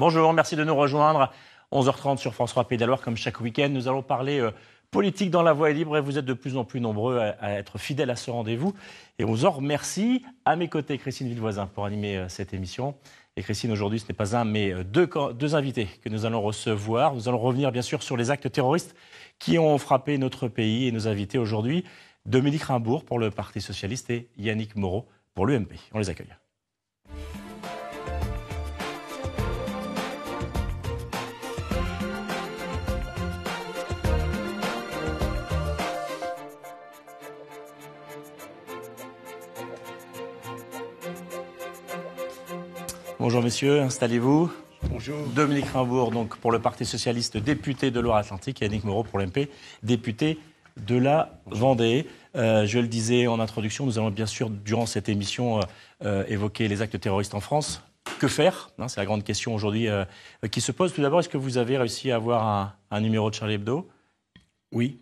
Bonjour, merci de nous rejoindre. 11h30 sur France 3 d'Aloire, comme chaque week-end, nous allons parler euh, politique dans la voie libre et vous êtes de plus en plus nombreux à, être fidèles à ce rendez-vous. Et on vous en remercie. À mes côtés, Christine Villevoisin pour animer euh, cette émission. Et Christine, aujourd'hui, ce n'est pas un, mais euh, deux, deux invités que nous allons recevoir. Nous allons revenir, bien sûr, sur les actes terroristes qui ont frappé notre pays et nos invités aujourd'hui. Dominique Rimbourg pour le Parti Socialiste et Yannick Moreau pour l'UMP. On les accueille. Bonjour messieurs, installez-vous. Bonjour. Dominique Rimbourg, donc pour le Parti socialiste, député de Loire-Atlantique, et Yannick Moreau pour l'MP, député de la Vendée. Euh, je le disais en introduction, nous allons bien sûr, durant cette émission, euh, euh, évoquer les actes terroristes en France. Que faire hein, C'est la grande question aujourd'hui qui se pose. Tout d'abord, est-ce que vous avez réussi à avoir un, numéro de Charlie Hebdo Oui.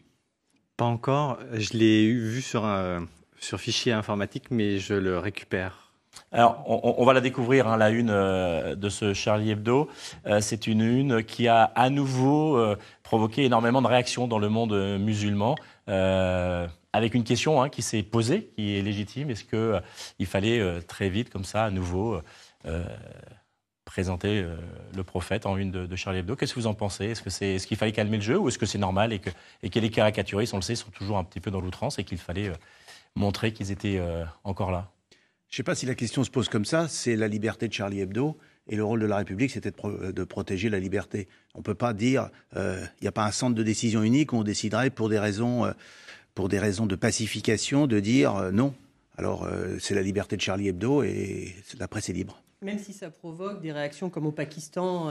Pas encore. Je l'ai vu sur, un, sur fichier informatique, mais je le récupère alors, on, va la découvrir, hein, la une euh, de ce Charlie Hebdo. Euh, c'est une une qui a à nouveau euh, provoqué énormément de réactions dans le monde musulman, avec une question hein, qui s'est posée, qui est légitime. Est-ce qu'il il fallait très vite, comme ça, à nouveau, présenter le prophète en une de, Charlie Hebdo Qu'est-ce que vous en pensez Est-ce qu'il fallait calmer le jeu ou est-ce que c'est normal et que, et que les caricaturistes, on le sait, sont toujours un petit peu dans l'outrance et qu'il fallait montrer qu'ils étaient encore là je ne sais pas si la question se pose comme ça, c'est la liberté de Charlie Hebdo. Et le rôle de la République, c'était de, protéger la liberté. On ne peut pas dire, il euh, n'y a pas un centre de décision unique où on déciderait pour des raisons, euh, pour des raisons de pacification de dire euh, non. Alors c'est la liberté de Charlie Hebdo et la presse est libre. Même si ça provoque des réactions comme au Pakistan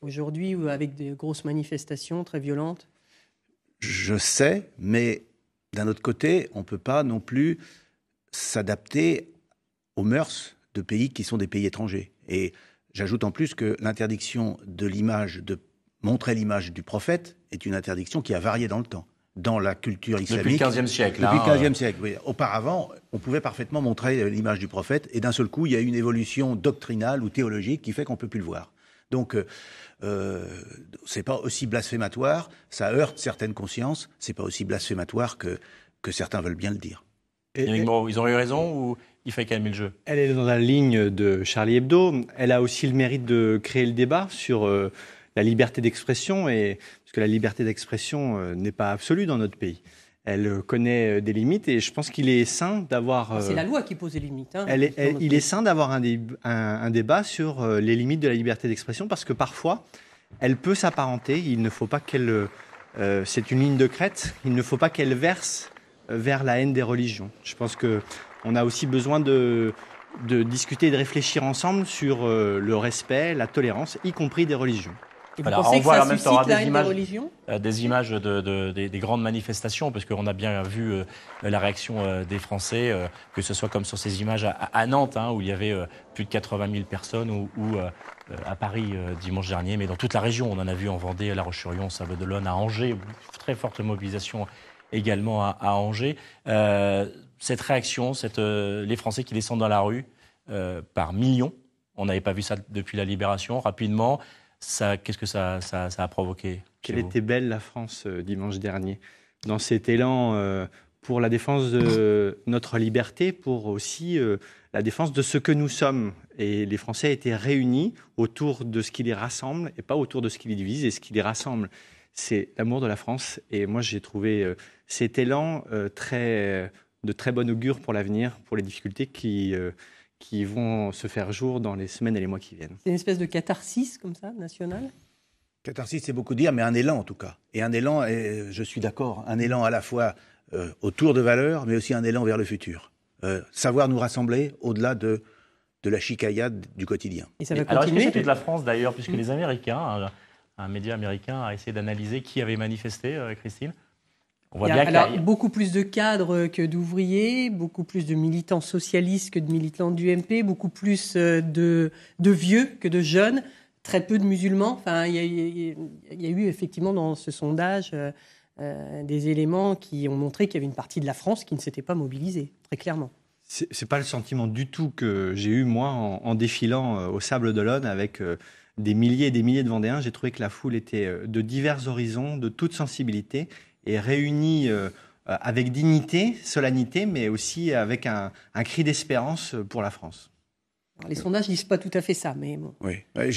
aujourd'hui, avec des grosses manifestations très violentes Je sais, mais d'un autre côté, on ne peut pas non plus s'adapter aux mœurs de pays qui sont des pays étrangers. Et j'ajoute en plus que l'interdiction de l'image, de montrer l'image du prophète, est une interdiction qui a varié dans le temps, dans la culture islamique. Depuis le 15e siècle. Depuis le 15e hein. siècle, oui. Auparavant, on pouvait parfaitement montrer euh, l'image du prophète, et d'un seul coup, il y a eu une évolution doctrinale ou théologique qui fait qu'on ne peut plus le voir. Donc, ce euh, euh, c'est pas aussi blasphématoire, ça heurte certaines consciences, c'est pas aussi blasphématoire que, que certains veulent bien le dire. Et, ils ont eu raison ou il fallait calmer le jeu. Elle est dans la ligne de Charlie Hebdo. Elle a aussi le mérite de créer le débat sur euh, la liberté d'expression, et parce que la liberté d'expression euh, n'est pas absolue dans notre pays. Elle connaît euh, des limites et je pense qu'il est sain d'avoir. Ah, c'est la loi qui pose les limites. Hein, il est sain d'avoir un, débat sur les limites de la liberté d'expression parce que parfois, elle peut s'apparenter. Il ne faut pas qu'elle. c'est une ligne de crête. Il ne faut pas qu'elle verse vers la haine des religions. Je pense que on a aussi besoin de, de discuter et de réfléchir ensemble sur euh, le respect, la tolérance, y compris des religions. Alors, on voit la même temps hein, des images, euh, des, images de, des, grandes manifestations, parce qu'on a bien vu euh, la réaction des Français, que ce soit comme sur ces images à, Nantes, hein, où il y avait plus de 80 000 personnes, ou, à Paris dimanche dernier, mais dans toute la région. On en a vu en Vendée, à La Roche-sur-Yon, Sable bedolonne à Angers, très forte mobilisation également à, à Angers cette réaction, euh, les Français qui descendent dans la rue euh, par millions, on n'avait pas vu ça depuis la libération, rapidement, qu'est-ce que ça, a provoqué Quelle était belle la France euh, dimanche dernier, dans cet élan pour la défense de notre liberté, pour aussi la défense de ce que nous sommes. Et les Français étaient réunis autour de ce qui les rassemble et pas autour de ce qui les divise et ce qui les rassemble. C'est l'amour de la France. Et moi, j'ai trouvé cet élan très de très bon augure pour l'avenir, pour les difficultés qui, euh, qui vont se faire jour dans les semaines et les mois qui viennent. C'est une espèce de catharsis comme ça, national Catharsis, c'est beaucoup dire, mais un élan en tout cas. Et un élan, et euh, je suis d'accord, un élan à la fois euh, autour de valeurs, mais aussi un élan vers le futur. savoir nous rassembler au-delà de, de la chicaillade du quotidien. Et ça Alors, est-ce que toute la France d'ailleurs, puisque hmm. les Américains, un, média américain a essayé d'analyser qui avait manifesté, Christine on il y a, beaucoup plus de cadres que d'ouvriers, beaucoup plus de militants socialistes que de militants du MP, beaucoup plus euh, de, vieux que de jeunes, très peu de musulmans. Enfin, il y a, eu effectivement dans ce sondage euh, euh, des éléments qui ont montré qu'il y avait une partie de la France qui ne s'était pas mobilisée, très clairement. Ce n'est pas le sentiment du tout que j'ai eu moi en, défilant au Sable de d'Olonne avec des milliers et des milliers de Vendéens. J'ai trouvé que la foule était de divers horizons, de toutes sensibilités, et réunis euh, avec dignité, solennité, mais aussi avec un, un cri d'espérance euh, pour la France les sondages ne disent pas tout à fait ça, mais Oui. Euh,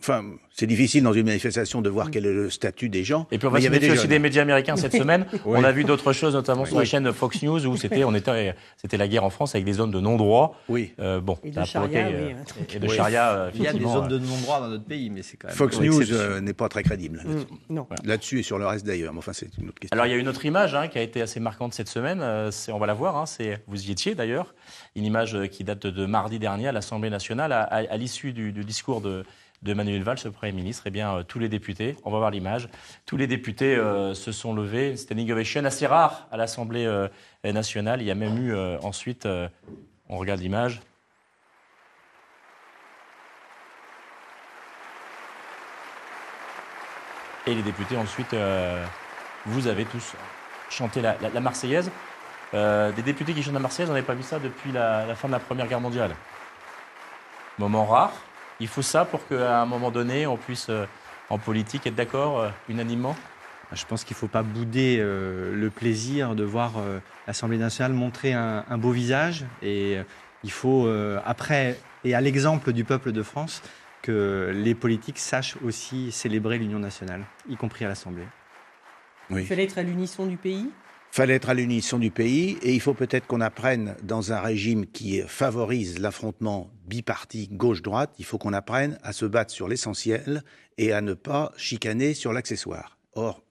enfin, c'est difficile dans une manifestation de voir quel est le statut des gens. Et puis on va se aussi des médias américains cette semaine. On a vu d'autres choses, notamment sur la chaîne Fox News, où c'était on était, c'était la guerre en France avec des zones de non-droit. Oui. Euh, bon, de charia. Euh, de charia Il y a des zones de non-droit dans notre pays, mais c'est quand même. Fox News n'est pas très crédible. Mm, non. Là-dessus et sur le reste d'ailleurs. Mais enfin, c'est une autre question. Alors il y a une autre image hein, qui a été assez marquante cette semaine. on va la voir. Hein, c'est vous y étiez d'ailleurs. Une image qui date de mardi dernier à l'Assemblée nationale, à, l'issue du, discours de, Manuel Valls, le Premier ministre, Et eh bien, euh, tous les députés, on va voir l'image, tous les députés euh, se sont levés. C'était une innovation assez rare à l'Assemblée euh, nationale. Il y a même eu ensuite, on regarde l'image. Et les députés ensuite, vous avez tous chanté la, Marseillaise. des députés qui chantent la Marseillaise, on n'avait pas vu ça depuis la fin de la Première Guerre mondiale moment rare. Il faut ça pour qu'à un moment donné, on puisse, euh, en politique, être d'accord euh, unanimement bah, je pense qu'il ne faut pas bouder euh, le plaisir de voir l'Assemblée nationale montrer un, beau visage. Et il faut, après, et à l'exemple du peuple de France, que les politiques sachent aussi célébrer l'Union nationale, y compris à l'Assemblée. Il fallait être à l'unisson du pays fallait être à l'unisson du pays et il faut peut-être qu'on apprenne dans un régime qui favorise l'affrontement biparti gauche-droite, il faut qu'on apprenne à se battre sur l'essentiel et à ne pas chicaner sur l'accessoire. Or,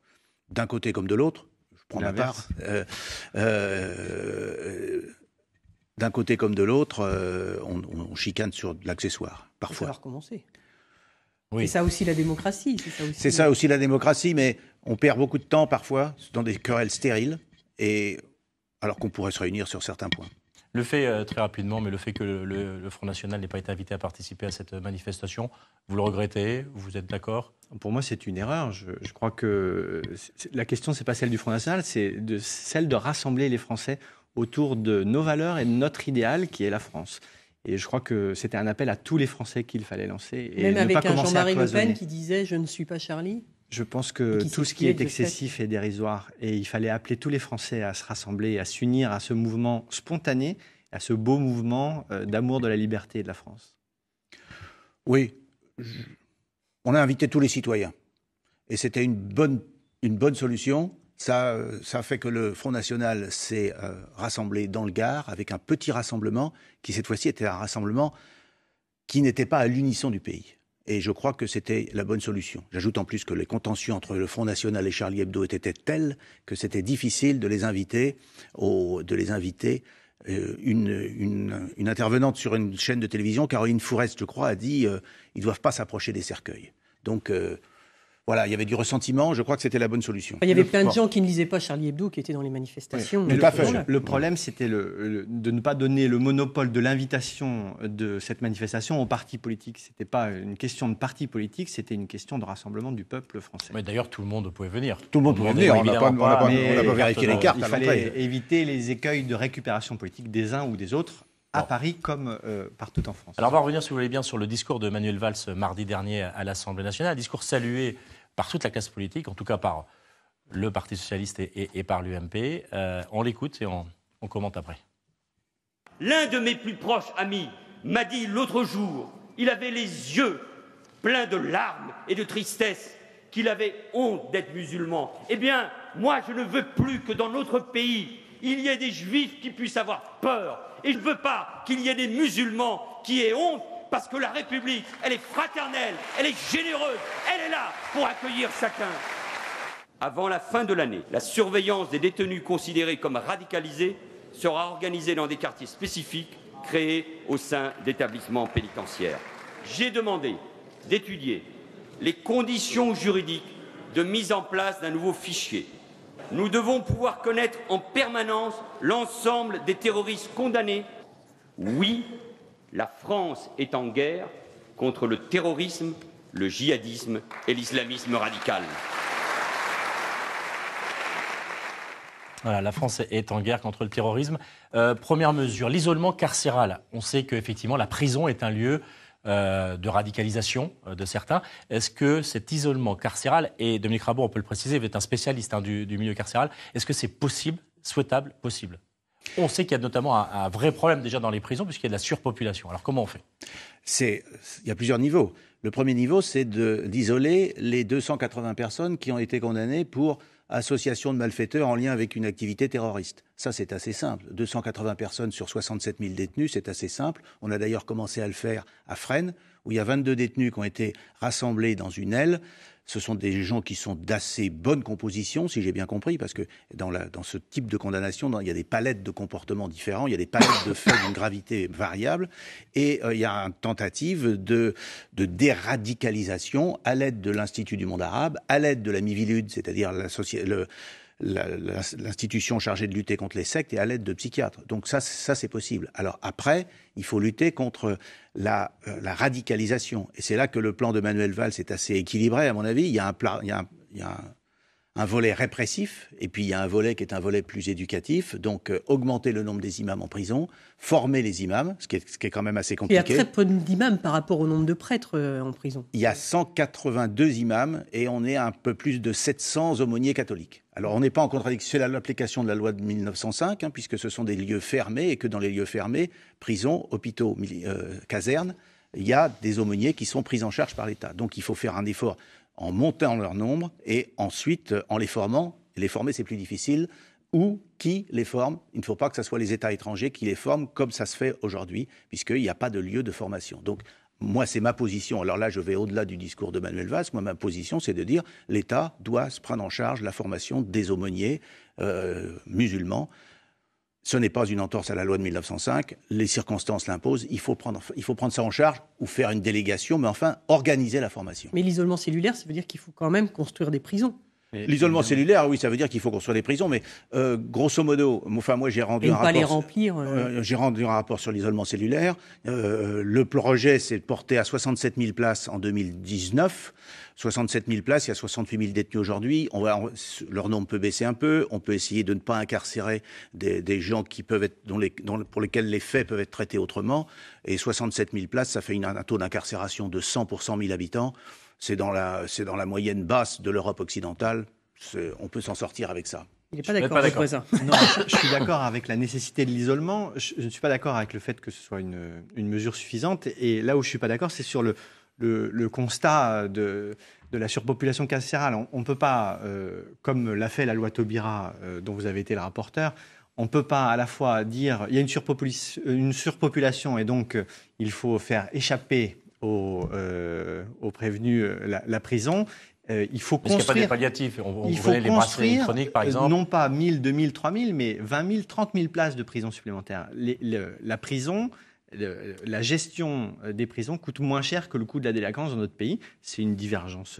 d'un côté comme de l'autre, je prends ma part, euh, euh, d'un côté comme de l'autre, euh, on, chicane sur l'accessoire, parfois. Il faut recommencer. Oui. C'est ça aussi la démocratie. C'est ça aussi la démocratie, mais on perd beaucoup de temps parfois dans des querelles stériles alors qu'on pourrait se réunir sur certains points. Le fait, euh, très rapidement, mais le fait que le, Front National n'ait pas été invité à participer à cette manifestation, vous le regrettez Vous êtes d'accord Pour moi, c'est une erreur. Je, crois que la question, ce n'est pas celle du Front National, c'est celle de rassembler les Français autour de nos valeurs et de notre idéal qui est la France. Et je crois que c'était un appel à tous les Français qu'il fallait lancer. Et Même avec pas un Jean-Marie Le Pen qui disait Je ne suis pas Charlie je pense que tout ce qui est excessif est dérisoire et il fallait appeler tous les Français à se rassembler, à s'unir à ce mouvement spontané, à ce beau mouvement euh, d'amour de la liberté et de la France. Oui, on a invité tous les citoyens et c'était une bonne, une bonne solution. Ça, euh, ça fait que le Front National s'est euh, rassemblé dans le Gard avec un petit rassemblement qui cette fois-ci était un rassemblement qui n'était pas à l'unisson du pays. Et je crois que c'était la bonne solution. J'ajoute en plus que les contentieux entre le Front National et Charlie Hebdo étaient tels que c'était difficile de les inviter, de les inviter euh, une, intervenante sur une chaîne de télévision, Caroline Fourest, je crois, a dit euh, ils ne doivent pas s'approcher des cercueils. Donc, euh, voilà, il y avait du ressentiment, je crois que c'était la bonne solution. Il y avait plein de gens qui ne lisaient pas Charlie Hebdo, qui étaient dans les manifestations. Mais le, problème, c'était de ne pas donner le monopole de l'invitation de cette manifestation aux partis politiques. Ce n'était pas une question de parti politique, c'était une question de rassemblement du peuple français. Mais d'ailleurs, tout le monde pouvait venir. Tout le monde pouvait venir, on n'a pas, vérifié les cartes. Il fallait éviter les écueils de récupération politique des uns ou des autres à Paris comme euh, partout en France. Alors on va revenir, si vous voulez bien, sur le discours de Manuel Valls euh, mardi dernier à l'Assemblée nationale, un discours salué par toute la classe politique, en tout cas par le Parti socialiste et, par l'UMP. Euh, on l'écoute et on, on commente après. L'un de mes plus proches amis m'a dit l'autre jour, il avait les yeux pleins de larmes et de tristesse, qu'il avait honte d'être musulman. Eh bien, moi, je ne veux plus que dans notre pays, il y ait des juifs qui puissent avoir peur. Et je ne veux pas qu'il y ait des musulmans qui aient honte parce que la République, elle est fraternelle, elle est généreuse, elle est là pour accueillir chacun. Avant la fin de l'année, la surveillance des détenus considérés comme radicalisés sera organisée dans des quartiers spécifiques créés au sein d'établissements pénitentiaires. J'ai demandé d'étudier les conditions juridiques de mise en place d'un nouveau fichier. Nous devons pouvoir connaître en permanence l'ensemble des terroristes condamnés. Oui, la France est en guerre contre le terrorisme, le djihadisme et l'islamisme radical. la France est en guerre contre le terrorisme. Euh, première mesure, l'isolement carcéral. On sait qu'effectivement, la prison est un lieu euh, de radicalisation euh, de certains. Est-ce que cet isolement carcéral, et Dominique Rabot, on peut le préciser, vous êtes un spécialiste hein, du, du milieu carcéral, est-ce que c'est possible, souhaitable, possible on sait qu'il y a notamment un, vrai problème déjà dans les prisons, puisqu'il y a de la surpopulation. Alors comment on fait Il y a plusieurs niveaux. Le premier niveau, c'est d'isoler les 280 personnes qui ont été condamnées pour association de malfaiteurs en lien avec une activité terroriste. Ça, c'est assez simple. 280 personnes sur 67 000 détenus, c'est assez simple. On a d'ailleurs commencé à le faire à Fresnes, où il y a 22 détenus qui ont été rassemblés dans une aile ce sont des gens qui sont d'assez bonne composition, si j'ai bien compris, parce que dans, ce type de condamnation, il y a des palettes de comportements différents, il y a des palettes de faits d'une gravité variable, et euh, il y a une tentative de, déradicalisation à l'aide de l'Institut du monde arabe, à l'aide de la Mivilude, c'est-à-dire le, l'institution chargée de lutter contre les sectes et à l'aide de psychiatres. Donc ça, ça c'est possible. Alors après, il faut lutter contre la, euh, radicalisation. Et c'est là que le plan de Manuel Valls est assez équilibré, à mon avis. Il y a un, plan... il y a un un volet répressif, et puis il y a un volet qui est un volet plus éducatif, donc euh, augmenter le nombre des imams en prison, former les imams, ce qui est, quand même assez compliqué. Il y a très peu d'imams par rapport au nombre de prêtres euh, en prison. Il y a 182 imams et on est un peu plus de 700 aumôniers catholiques. Alors on n'est pas en contradiction, c'est l'application de la loi de 1905, hein, puisque ce sont des lieux fermés et que dans les lieux fermés, prisons, hôpitaux, euh, casernes, il y a des aumôniers qui sont pris en charge par l'État. Donc il faut faire un effort en montant leur nombre et ensuite euh, en les formant. Les former, c'est plus difficile. Ou qui les forme Il ne faut pas que ce soit les États étrangers qui les forment comme ça se fait aujourd'hui, puisqu'il n'y a pas de lieu de formation. Donc, moi, c'est ma position. Alors là, je vais au-delà du discours de Manuel Valls. Moi, ma position, c'est de dire l'État doit se prendre en charge la formation des aumôniers euh, musulmans ce n'est pas une entorse à la loi de 1905, les circonstances l'imposent, il, faut prendre, ça en charge ou faire une délégation, mais enfin organiser la formation. Mais l'isolement cellulaire, ça veut dire qu'il faut quand même construire des prisons. L'isolement cellulaire, oui, ça veut dire qu'il faut qu'on soit des prisons, mais euh, grosso modo, enfin moi j'ai rendu, euh... euh rendu un rapport. sur l'isolement cellulaire. Euh, le projet s'est porté à 67 000 places en 2019. 67 000 places, il y a 68 000 détenus aujourd'hui. On leur nombre peut baisser un peu. On peut essayer de ne pas incarcérer des, des gens qui peuvent être, dont les, dont, pour lesquels les faits peuvent être traités autrement. Et 67 000 places, ça fait un taux d'incarcération de 100 pour 100 000 habitants c'est dans, la, moyenne basse de l'Europe occidentale. on peut s'en sortir avec ça. Il n'est pas d'accord avec ça. je, suis d'accord avec la nécessité de l'isolement. Je, ne suis pas d'accord avec le fait que ce soit une, mesure suffisante. Et là où je ne suis pas d'accord, c'est sur le, constat de, la surpopulation carcérale. On ne peut pas, euh, comme l'a fait la loi Taubira, euh, dont vous avez été le rapporteur, on ne peut pas à la fois dire il y a une, surpopulation, et donc euh, il faut faire échapper aux, euh, prévenus euh, la, la prison. Euh, il faut construire. Parce n'y a pas des palliatifs. On, il faut les brasseries électroniques, par euh, exemple. Non pas 1000, 2000, 3000, mais 20 000, 30 000 places de prison supplémentaires. Les, la prison, la gestion des prisons coûte moins cher que le coût de la délinquance dans notre pays. C'est une divergence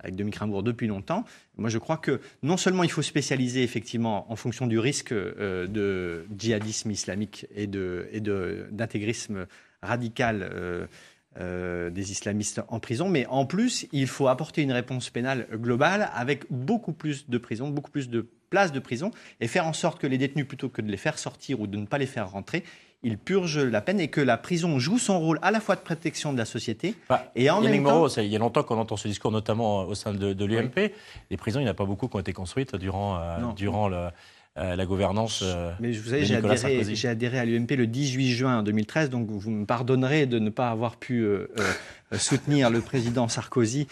avec Dominique Rimbourg depuis longtemps. Moi, je crois que non seulement il faut spécialiser effectivement en fonction du risque de djihadisme islamique et d'intégrisme de, et de, radical euh, euh, des islamistes en prison, mais en plus, il faut apporter une réponse pénale globale avec beaucoup plus de prisons, beaucoup plus de places de prison, et faire en sorte que les détenus, plutôt que de les faire sortir ou de ne pas les faire rentrer, ils purgent la peine et que la prison joue son rôle à la fois de protection de la société bah, et en même temps... il y a longtemps qu'on entend ce discours, notamment euh, au sein de, l'UMP. Les prisons, il n'y en a pas beaucoup qui ont été construites durant, euh, durant le, euh, la gouvernance. Euh, Mais vous savez, j'ai adhéré, à l'UMP le 18 juin 2013, donc vous me pardonnerez de ne pas avoir pu euh, soutenir le président Sarkozy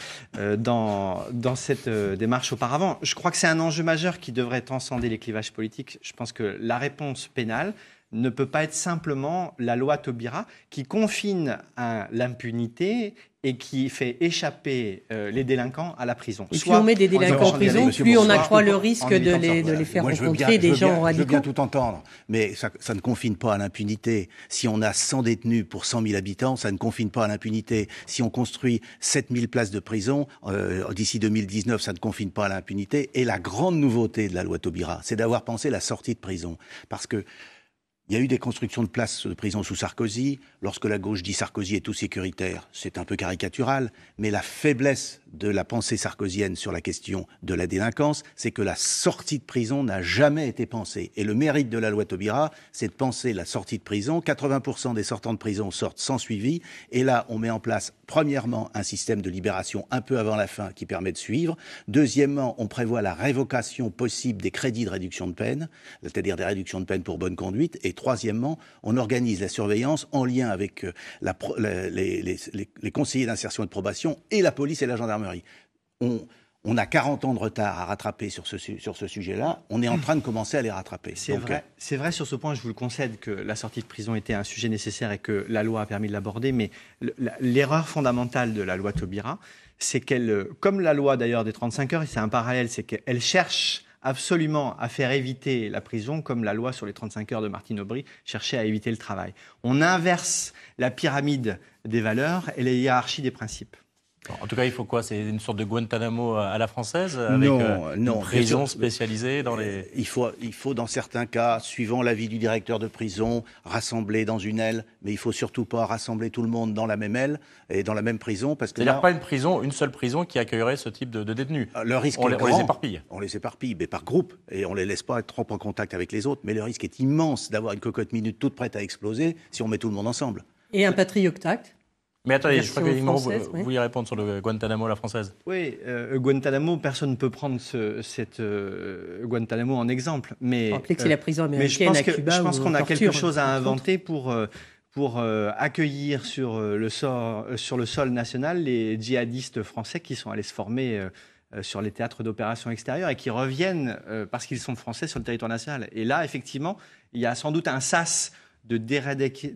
dans, dans cette démarche auparavant. Je crois que c'est un enjeu majeur qui devrait transcender les clivages politiques. Je pense que la réponse pénale, ne peut pas être simplement la loi Taubira qui confine à l'impunité et qui fait échapper euh, les délinquants à la prison. Et plus on met des délinquants en prison, plus on accroît le risque de les, faire rencontrer des gens radicaux. Je veux bien tout entendre, mais ça, ne confine pas à l'impunité. Si on a 100 détenus pour 100 000 habitants, ça ne confine pas à l'impunité. Si on construit 7 000 places de prison euh, d'ici 2019, ça ne confine pas à l'impunité. Et la grande nouveauté de la loi Taubira, c'est d'avoir pensé la sortie de prison. Parce que il y a eu des constructions de places de euh, prison sous Sarkozy. Lorsque la gauche dit Sarkozy est tout sécuritaire, c'est un peu caricatural. Mais la faiblesse de la pensée sarkozienne sur la question de la délinquance, c'est que la sortie de prison n'a jamais été pensée. Et le mérite de la loi Taubira, c'est de penser la sortie de prison. 80% des sortants de prison sortent sans suivi. Et là, on met en place, premièrement, un système de libération un peu avant la fin qui permet de suivre. Deuxièmement, on prévoit la révocation possible des crédits de réduction de peine, c'est-à-dire des réductions de peine pour bonne conduite troisièmement, on organise la surveillance en lien avec euh, les, conseillers d'insertion et de probation et la police et la gendarmerie. On, a 40 ans de retard à rattraper sur ce, sujet-là. On est en train de commencer à les rattraper. C'est vrai. Euh, c'est vrai sur ce point, je vous le concède, que la sortie de prison était un sujet nécessaire et que la loi a permis de l'aborder. Mais l'erreur fondamentale de la loi Taubira, c'est qu'elle, euh, comme la loi d'ailleurs des 35 heures, et c'est un parallèle, c'est qu'elle cherche absolument à faire éviter la prison, comme la loi sur les 35 heures de Martine Aubry cherchait à éviter le travail. On inverse la pyramide des valeurs et les hiérarchies des principes. En tout cas, il faut quoi C'est une sorte de Guantanamo à la française avec non, euh, une prison spécialisée dans les. Euh, il faut, dans certains cas, suivant l'avis du directeur de prison, rassembler dans une aile, mais il ne faut surtout pas rassembler tout le monde dans la même aile et dans la même prison parce que. C'est-à-dire pas une prison, une seule prison qui accueillerait ce type de, détenus. Ah, on, les éparpille. On les éparpille, mais par groupe et on ne les laisse pas être trop en contact avec les autres. Mais le risque est immense d'avoir une cocotte minute toute prête à exploser si on met tout le monde ensemble. Et un tact mais attendez, je crois que vous, voulez vous répondre sur le Guantanamo, la française. Oui, euh, Guantanamo, personne ne peut prendre ce, cette euh, Guantanamo en exemple. Mais, que c'est la euh, prison mais je pense je pense qu'on a quelque chose à inventer pour euh, pour accueillir sur, le sort, sur le sol national les djihadistes français qui sont allés se former sur les théâtres d'opérations extérieures et qui reviennent parce qu'ils sont français sur le territoire national. Et là, effectivement, il y a sans doute un sas de déradic...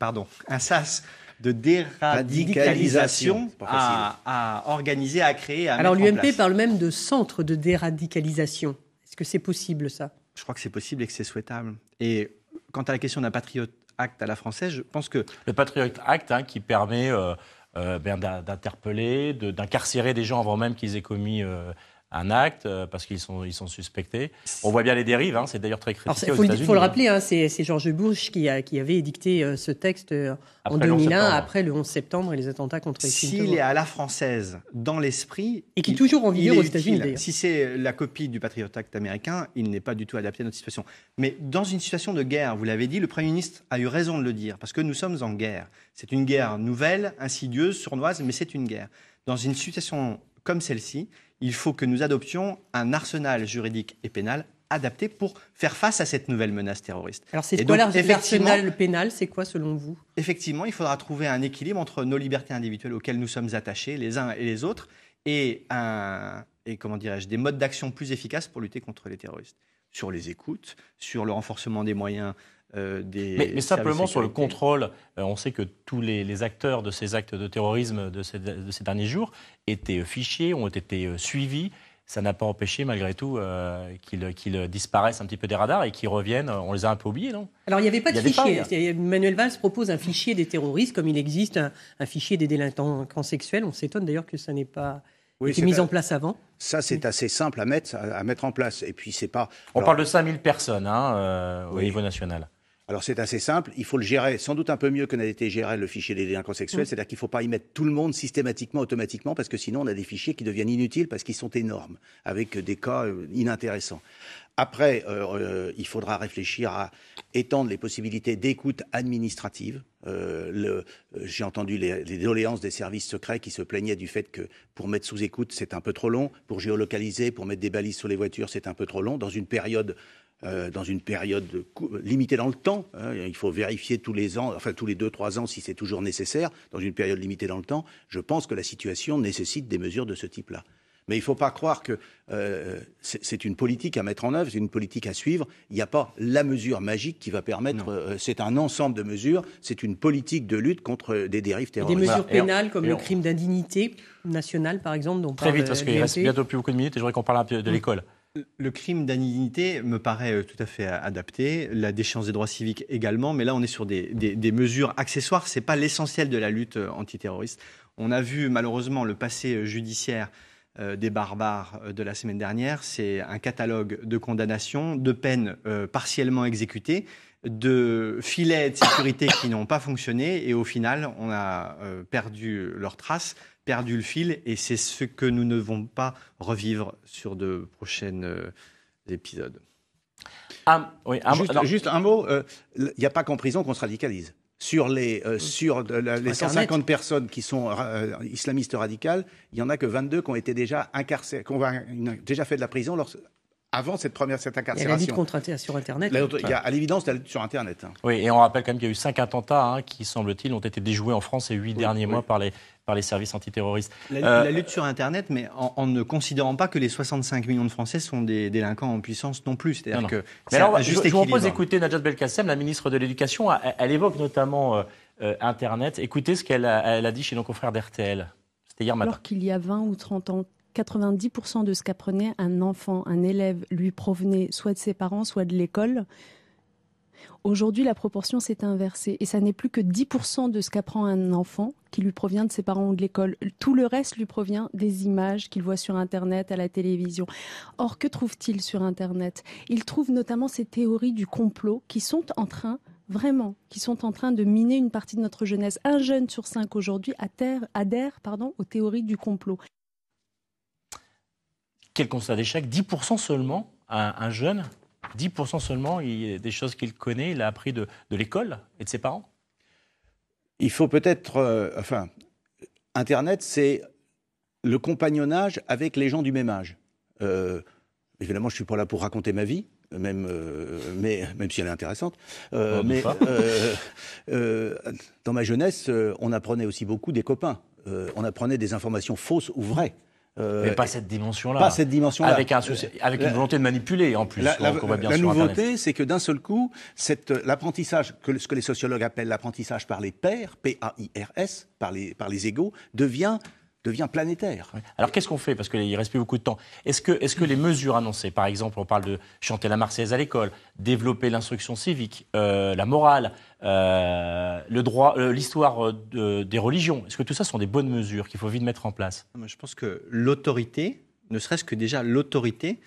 Pardon, un sas de déradicalisation à, à, organiser, à créer, Alors l'UMP parle même de centre de déradicalisation. Est-ce que c'est possible ça Je crois que c'est possible et que c'est souhaitable. Et quant à la question d'un Patriot Act à la française, je pense que... Le Patriot Act hein, qui permet euh, euh, ben, d'interpeller, d'incarcérer des gens avant même qu'ils aient commis... Euh, un acte euh, parce qu'ils sont, ils sont suspectés. On voit bien les dérives, hein. c'est d'ailleurs très critiqué Alors, unis Il faut, le hein. rappeler, hein, c'est, George Bush qui, avait édicté euh, ce texte euh, en 2001, après le 11 septembre et les attentats contre les S'il est à la française, dans l'esprit... Et qui est toujours en vigueur aux États-Unis, Si c'est la copie du Patriot Act américain, il n'est pas du tout adapté à notre situation. Mais dans une situation de guerre, vous l'avez dit, le Premier ministre a eu raison de le dire, parce que nous sommes en guerre. C'est une guerre nouvelle, insidieuse, sournoise, mais c'est une guerre. Dans une situation comme celle-ci, il faut que nous adoptions un arsenal juridique et pénal adapté pour faire face à cette nouvelle menace terroriste. Alors c'est quoi l'arsenal pénal C'est quoi selon vous Effectivement, il faudra trouver un équilibre entre nos libertés individuelles auxquelles nous sommes attachés les uns et les autres et, et comment dirais-je des modes d'action plus efficaces pour lutter contre les terroristes. Sur les écoutes, sur le renforcement des moyens euh, des. Mais, simplement sur le contrôle, euh, on sait que tous les, acteurs de ces actes de terrorisme de ces, derniers jours étaient euh, fichés, ont été suivis ça n'a pas empêché malgré tout qu'ils disparaissent un petit peu des radars et qu'ils reviennent. On les a un peu oubliés, non Alors il n'y avait pas de fichier. Manuel Valls propose un fichier des terroristes, comme il existe un, fichier des délinquants sexuels. On s'étonne d'ailleurs que ça n'ait pas été mis en place avant. Ça, c'est assez simple à mettre, à mettre en place. Et puis, c'est pas. On parle de 5000 personnes hein, au niveau national. Alors c'est assez simple, il faut le gérer sans doute un peu mieux que n'a été géré le fichier des délinquants sexuels, mm. c'est-à-dire qu'il ne faut pas y mettre tout le monde systématiquement, automatiquement, parce que sinon on a des fichiers qui deviennent inutiles parce qu'ils sont énormes, avec des cas euh, inintéressants. Après, euh, euh, il faudra réfléchir à étendre les possibilités d'écoute administrative. J'ai entendu les, les, doléances des services secrets qui se plaignaient du fait que pour mettre sous écoute, c'est un peu trop long. Pour géolocaliser, pour mettre des balises sur les voitures, c'est un peu trop long. Dans une période euh, dans une période limitée dans le temps. Hein. il faut vérifier tous les ans, enfin tous les deux trois ans si c'est toujours nécessaire, dans une période limitée dans le temps. Je pense que la situation nécessite des mesures de ce type-là. Mais il ne faut pas croire que euh, c'est une politique à mettre en œuvre, c'est une politique à suivre. Il n'y a pas la mesure magique qui va permettre. Euh, c'est un ensemble de mesures. C'est une politique de lutte contre des dérives terroristes. Des mesures bah, pénales comme le crime d'indignité nationale, par exemple. Dont Très parle vite, parce qu'il reste bientôt plus beaucoup de minutes et j'aimerais qu'on parle un peu de hum. l'école. Le crime d'indignité me paraît euh, tout à fait euh, adapté, la déchéance des droits civiques également, mais là on est sur des, mesures accessoires, ce n'est pas l'essentiel de la lutte euh, antiterroriste. On a vu malheureusement le passé judiciaire des barbares de la semaine dernière, c'est un catalogue de condamnations, de peines partiellement exécutées, de filets de sécurité qui n'ont pas fonctionné et au final, on a euh, perdu leur trace, perdu le fil et c'est ce que nous ne vont pas revivre sur de prochains euh, épisodes. juste, un mot, euh, il n'y a pas qu'en prison qu'on se radicalise. Sur les, 150 mm. personnes qui sont islamistes radicales, il y en a que 22 qui ont été déjà incarcérées, qui ont déjà fait de la prison avant cette première cette incarcération. Il a la lutte contre, sur Internet. il y a à l'évidence la lutte sur Internet. Hein. Oui, et on rappelle quand même qu'il y a eu cinq attentats hein, qui, semble-t-il, ont été déjoués en France ces huit derniers mois par les, par les services antiterroristes. La, euh, lutte sur Internet, mais en, ne considérant pas que les 65 millions de Français sont des délinquants en puissance non plus. C'est-à-dire que. Mais alors, je, vous propose d'écouter Najat Belkacem, la ministre de l'Éducation. Elle, évoque notamment euh, euh, Internet. Écoutez ce qu'elle a, elle a dit chez nos confrères d'RTL. C'était hier matin. Alors qu'il y a 20 ou 30 ans, 90% de ce qu'apprenait un enfant, un élève, lui provenait soit de ses parents, soit de l'école. Aujourd'hui, la proportion s'est inversée et ça n'est plus que 10% de ce qu'apprend un enfant qui lui provient de ses parents ou de l'école. Tout le reste lui provient des images qu'il voit sur Internet, à la télévision. Or, que trouve-t-il sur Internet Il trouve notamment ces théories du complot qui sont en train vraiment, qui sont en train de miner une partie de notre jeunesse. Un jeune sur cinq aujourd'hui adhère, adhère pardon, aux théories du complot. Quel constat d'échec 10% seulement à un jeune 10% seulement il, des choses qu'il connaît, il a appris de, l'école et de ses parents Il faut peut-être. Euh, enfin, Internet, c'est le compagnonnage avec les gens du même âge. Euh, évidemment, je ne suis pas là pour raconter ma vie, même, euh, mais, même si elle est intéressante. Oh, mais dans ma jeunesse, on apprenait aussi beaucoup des copains. on apprenait des informations fausses ou vraies. Euh, mais pas cette dimension-là. Pas cette dimension-là. Avec, un, euh, avec une volonté de manipuler, en plus. La, nouveauté, c'est que d'un seul coup, euh, l'apprentissage, que, ce que les sociologues appellent l'apprentissage par les pairs, P-A-I-R-S, par les, par les égaux, devient devient planétaire. Alors qu'est-ce qu'on fait Parce qu'il ne reste plus beaucoup de temps. Est-ce que, les mesures annoncées, par exemple, on parle de chanter la Marseillaise à l'école, développer l'instruction civique, euh, la morale, euh, le droit, euh, l'histoire des religions, est-ce que tout ça sont des bonnes mesures qu'il faut vite mettre en place Je pense que l'autorité, ne serait-ce que déjà l'autorité,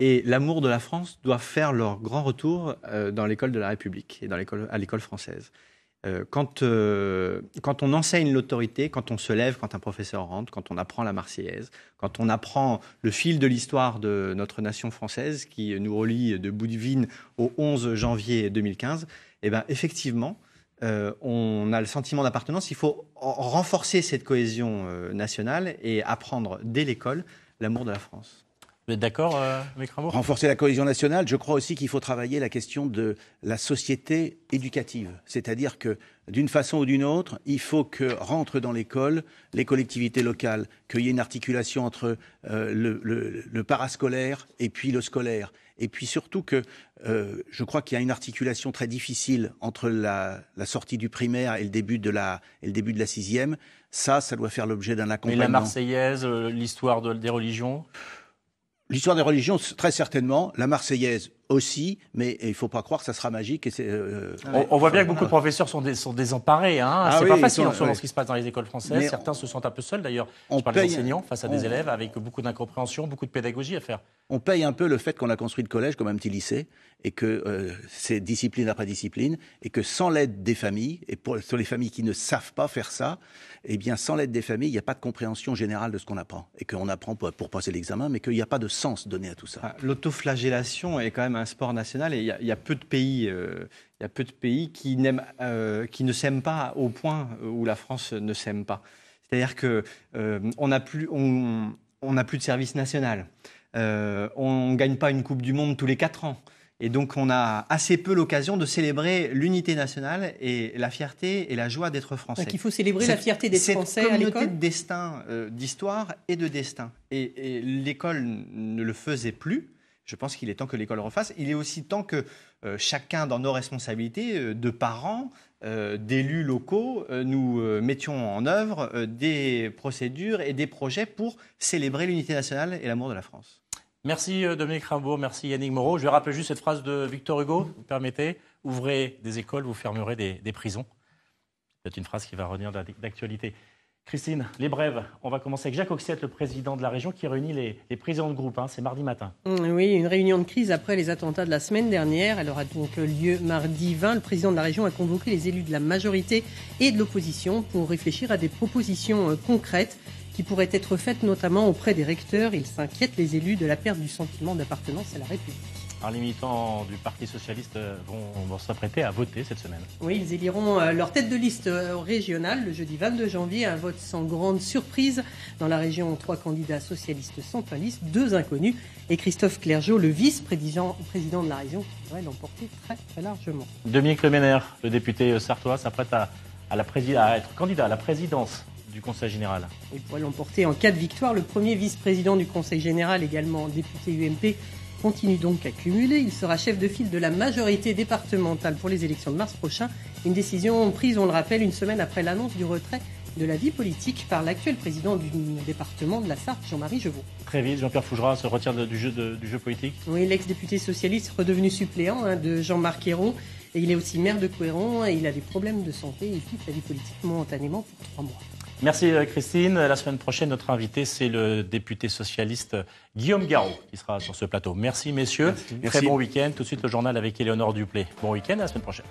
et l'amour de la France doivent faire leur grand retour dans l'école de la République et dans à l'école française. Euh, euh, quand, on enseigne l'autorité, quand on se lève, quand un professeur rentre, quand on apprend la Marseillaise, quand on apprend le fil de l'histoire de notre nation française qui nous relie de Boudivine au 11 janvier 2015, eh ben, effectivement, euh, on a le sentiment d'appartenance. Il faut renforcer cette cohésion nationale et apprendre dès l'école l'amour de la France. Vous êtes d'accord euh, Renforcer la cohésion nationale, je crois aussi qu'il faut travailler la question de la société éducative. C'est-à-dire que, d'une façon ou d'une autre, il faut que rentrent dans l'école les collectivités locales, qu'il y ait une articulation entre euh, le, parascolaire et puis le scolaire. Et puis surtout que euh, je crois qu'il y a une articulation très difficile entre la, sortie du primaire et le début de la, et le début de la sixième. Ça, ça doit faire l'objet d'un accompagnement. Mais la Marseillaise, euh, l'histoire des religions l'histoire des religions, très certainement, la Marseillaise aussi, mais il ne faut pas croire que ça sera magique. Et euh, on, voit bien que beaucoup de professeurs sont, sont désemparés. Hein. Ah c'est pas facile en ce qui se passe dans les écoles françaises. Certains se sentent un peu seuls d'ailleurs. On Je parle des enseignants face à des élèves avec beaucoup d'incompréhension, beaucoup de pédagogie à faire. On paye un peu le fait qu'on a construit le collège comme un petit lycée et que euh, c'est discipline après discipline et que sans l'aide des familles et pour, sur les familles qui ne savent pas faire ça, eh bien sans l'aide des familles, il n'y a pas de compréhension générale de ce qu'on apprend et qu'on apprend pour, passer l'examen, mais qu'il n'y a pas de sens donné à tout ça. Ah, l'autoflagellation est quand même un un sport national et il y, a, peu de pays, euh, il y a peu de pays qui, n'aiment, euh, qui ne s'aiment pas au point où la France ne s'aime pas. C'est-à-dire que euh, on n'a plus, on, on plus de service national. on ne gagne pas une Coupe du Monde tous les quatre ans. Et donc, on a assez peu l'occasion de célébrer l'unité nationale et la fierté et la joie d'être français. Donc, bah, il faut célébrer la fierté d'être français à l'école. de destin, d'histoire et de destin. Et, et l'école ne le faisait plus je pense qu'il est temps que l'école refasse. Il est aussi temps que euh, chacun, dans nos responsabilités euh, de parents, euh, d'élus locaux, nous mettions en œuvre des procédures et des projets pour célébrer l'unité nationale et l'amour de la France. Merci Dominique Rimbaud, merci Yannick Moreau. Je vais rappeler juste cette phrase de Victor Hugo, vous permettez Ouvrez des écoles, vous fermerez des prisons. C'est une phrase qui va revenir d'actualité. Christine, les brèves. On va commencer avec Jacques Oxette, le président de la région, qui réunit les, présidents de groupe. Hein. c'est mardi matin. Mm, oui, une réunion de crise après les attentats de la semaine dernière. Elle aura donc lieu mardi 20. Le président de la région a convoqué les élus de la majorité et de l'opposition pour réfléchir à des propositions euh, concrètes qui pourraient être faites notamment auprès des recteurs. Ils s'inquiètent, les élus, de la perte du sentiment d'appartenance à la République. Les militants du Parti socialiste euh, vont, vont s'apprêter à voter cette semaine. Oui, ils éliront euh, leur tête de liste euh, régionale le jeudi 22 janvier. Un vote sans grande surprise. Dans la région, trois candidats socialistes centralistes, deux inconnus et Christophe Clergeau, le vice-président de la région, qui devrait l'emporter très, largement. Dominique Le le député sartois, s'apprête à, à être candidat à la présidence du Conseil général. Il pourrait l'emporter en cas de victoire. Le premier vice-président du Conseil général, également député UMP, continue donc à cumuler. Il sera chef de file de la majorité départementale pour les élections de mars prochain. Une décision prise, on le rappelle, une semaine après l'annonce du retrait de la vie politique par l'actuel président du département de la Sarthe, Jean-Marie Jevaux. Très vite, Jean-Pierre Fougerat se retire du, jeu politique. Oui, l'ex-député socialiste redevenu suppléant hein, de Jean-Marc Ayrault, Et il est aussi maire de Couéron et il a des problèmes de santé. Il quitte la vie politique momentanément pour trois mois. Merci euh, Christine. La semaine prochaine, notre invité, c'est le député socialiste euh, Guillaume Garraud, qui sera sur ce plateau. Merci messieurs. Très bon week-end. Tout de suite le journal avec Éléonore Duplé. Bon week-end, à la semaine prochaine.